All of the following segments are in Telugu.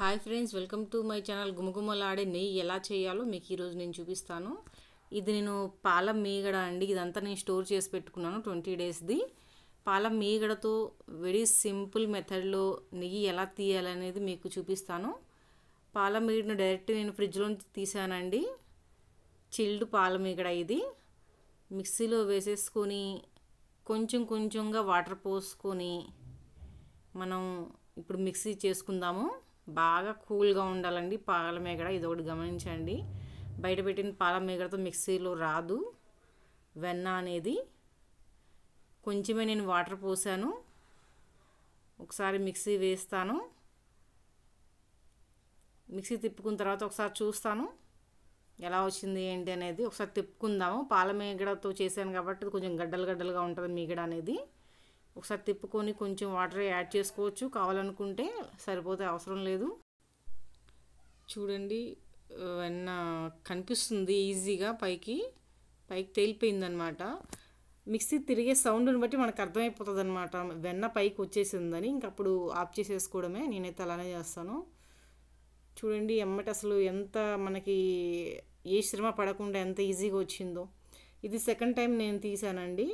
hi friends welcome to my channel గుమగుమలాడే నెయ్యి ఎలా చేయాలో మీకు ఈరోజు నేను చూపిస్తాను ఇది నేను పాల మీగడ అండి ఇదంతా నేను స్టోర్ చేసి పెట్టుకున్నాను ట్వంటీ డేస్ది పాల మీగడతో వెరీ సింపుల్ మెథడ్లో నెయ్యి ఎలా తీయాలనేది మీకు చూపిస్తాను పాల మీగడను డైరెక్ట్ నేను ఫ్రిడ్జ్లో తీసానండి చిల్డ్ పాల మీగడ ఇది మిక్సీలో వేసేసుకొని కొంచెం కొంచెంగా వాటర్ పోసుకొని మనం ఇప్పుడు మిక్సీ చేసుకుందాము బాగా కూల్గా ఉండాలండి పాల మేగడ ఇది ఒకటి గమనించండి బయట పెట్టిన పాల మేగడతో మిక్సీలో రాదు వెన్న అనేది కొంచెమే నేను వాటర్ పోసాను ఒకసారి మిక్సీ వేస్తాను మిక్సీ తిప్పుకున్న తర్వాత ఒకసారి చూస్తాను ఎలా వచ్చింది ఏంటి అనేది ఒకసారి తిప్పుకుందాము పాల మీగడతో చేశాను కాబట్టి కొంచెం గడ్డలు గడ్డలుగా ఉంటుంది మీగడ అనేది ఒకసారి తిప్పుకొని కొంచెం వాటర్ యాడ్ చేసుకోవచ్చు కావాలనుకుంటే సరిపోతే అవసరం లేదు చూడండి వెన్న కనిపిస్తుంది ఈజీగా పైకి పైకి తేలిపోయిందనమాట మిక్సీ తిరిగే సౌండ్ని బట్టి మనకు అర్థమైపోతుంది అనమాట వెన్న పైకి వచ్చేసిందని ఇంకప్పుడు ఆఫ్ చేసేసుకోవడమే నేనైతే అలానే చేస్తాను చూడండి ఎమ్మటి అసలు ఎంత మనకి ఏ శ్రమ పడకుండా ఎంత ఈజీగా వచ్చిందో ఇది సెకండ్ టైం నేను తీసానండి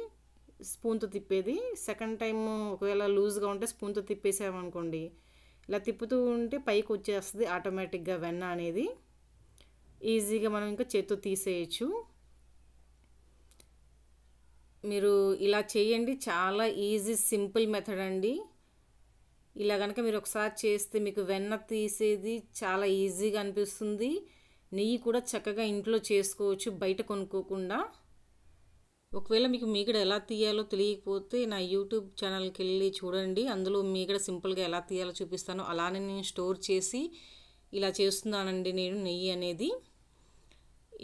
స్పూన్తో తిప్పేది సెకండ్ టైం ఒకవేళ లూజ్గా ఉంటే స్పూన్తో తిప్పేసామనుకోండి ఇలా తిప్పుతూ ఉంటే పైకి వచ్చేస్తుంది ఆటోమేటిక్గా వెన్న అనేది ఈజీగా మనం ఇంకా చేత్తో తీసేయచ్చు మీరు ఇలా చేయండి చాలా ఈజీ సింపుల్ మెథడ్ అండి ఇలా కనుక మీరు ఒకసారి చేస్తే మీకు వెన్న తీసేది చాలా ఈజీగా అనిపిస్తుంది నెయ్యి కూడా చక్కగా ఇంట్లో చేసుకోవచ్చు బయట కొనుక్కోకుండా ఒకవేళ మీకు మీగడ ఎలా తీయాలో తెలియకపోతే నా యూట్యూబ్ ఛానల్కి వెళ్ళి చూడండి అందులో మీగడ సింపుల్గా ఎలా తీయాలో చూపిస్తాను అలానే నేను స్టోర్ చేసి ఇలా చేస్తున్నానండి నేను నెయ్యి అనేది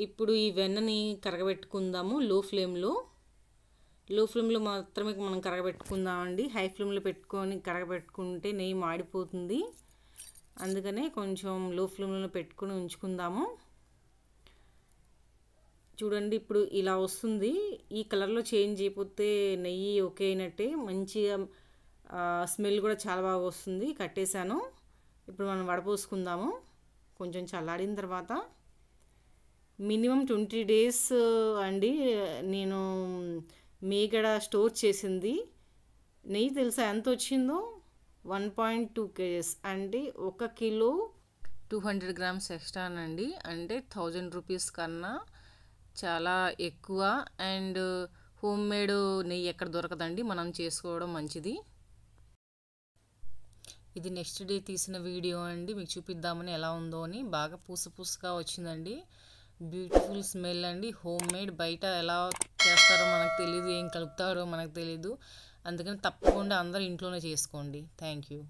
ఇప్పుడు ఈ వెన్నని కరగబెట్టుకుందాము లో ఫ్లేమ్లో లో ఫ్లేమ్లో మాత్రమే మనం కరగబెట్టుకుందామండి హై ఫ్లేమ్లో పెట్టుకొని కరగబెట్టుకుంటే నెయ్యి మాడిపోతుంది అందుకనే కొంచెం లో ఫ్లేమ్లో పెట్టుకొని ఉంచుకుందాము చూడండి ఇప్పుడు ఇలా వస్తుంది ఈ కలర్లో చేంజ్ అయిపోతే నెయ్యి ఓకే అయినట్టే మంచిగా స్మెల్ కూడా చాలా బాగా వస్తుంది కట్టేశాను ఇప్పుడు మనం వడపోసుకుందాము కొంచెం చల్లాడిన తర్వాత మినిమం ట్వంటీ డేస్ అండి నేను కడ స్టోర్ చేసింది నెయ్యి తెలుసా ఎంత వచ్చిందో వన్ పాయింట్ టూ కేజెస్ అంటే ఒక కిలో టూ హండ్రెడ్ గ్రామ్స్ ఎక్స్ట్రానండి అంటే థౌజండ్ రూపీస్ కన్నా చాలా ఎక్కువ అండ్ హోమ్ మేడ్ నెయ్యి ఎక్కడ దొరకదండి మనం చేసుకోవడం మంచిది ఇది నెక్స్ట్ డే తీసిన వీడియో అండి మీకు చూపిద్దామని ఎలా ఉందో అని బాగా పూస పూసగా వచ్చిందండి బ్యూటిఫుల్ స్మెల్ అండి హోమ్ మేడ్ బయట ఎలా చేస్తారో మనకు తెలియదు ఏం కలుపుతారో మనకు తెలీదు అందుకని తప్పకుండా అందరూ ఇంట్లోనే చేసుకోండి థ్యాంక్ యూ